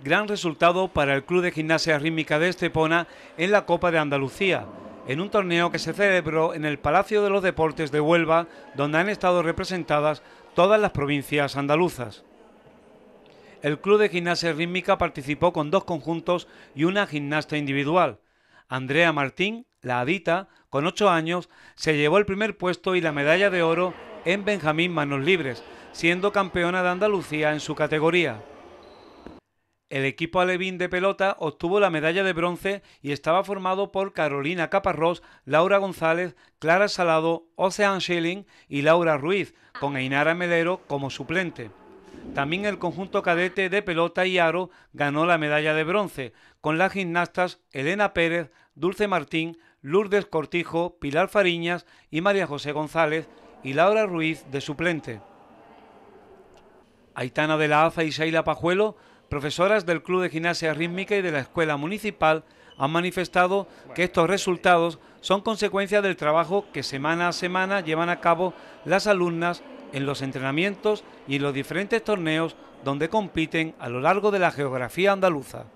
Gran resultado para el Club de Gimnasia Rítmica de Estepona en la Copa de Andalucía, en un torneo que se celebró en el Palacio de los Deportes de Huelva, donde han estado representadas todas las provincias andaluzas. El Club de Gimnasia Rítmica participó con dos conjuntos y una gimnasta individual. Andrea Martín, la Adita, con ocho años, se llevó el primer puesto y la medalla de oro en Benjamín Manos Libres, siendo campeona de Andalucía en su categoría. El equipo alevín de pelota obtuvo la medalla de bronce y estaba formado por Carolina Caparrós, Laura González, Clara Salado, Ocean Schilling y Laura Ruiz, con Einara Medero como suplente. También el conjunto cadete de pelota y aro ganó la medalla de bronce, con las gimnastas Elena Pérez, Dulce Martín, Lourdes Cortijo, Pilar Fariñas y María José González y Laura Ruiz de suplente. Aitana de la Aza y Sheila Pajuelo Profesoras del Club de Gimnasia Rítmica y de la Escuela Municipal han manifestado que estos resultados son consecuencia del trabajo que semana a semana llevan a cabo las alumnas en los entrenamientos y los diferentes torneos donde compiten a lo largo de la geografía andaluza.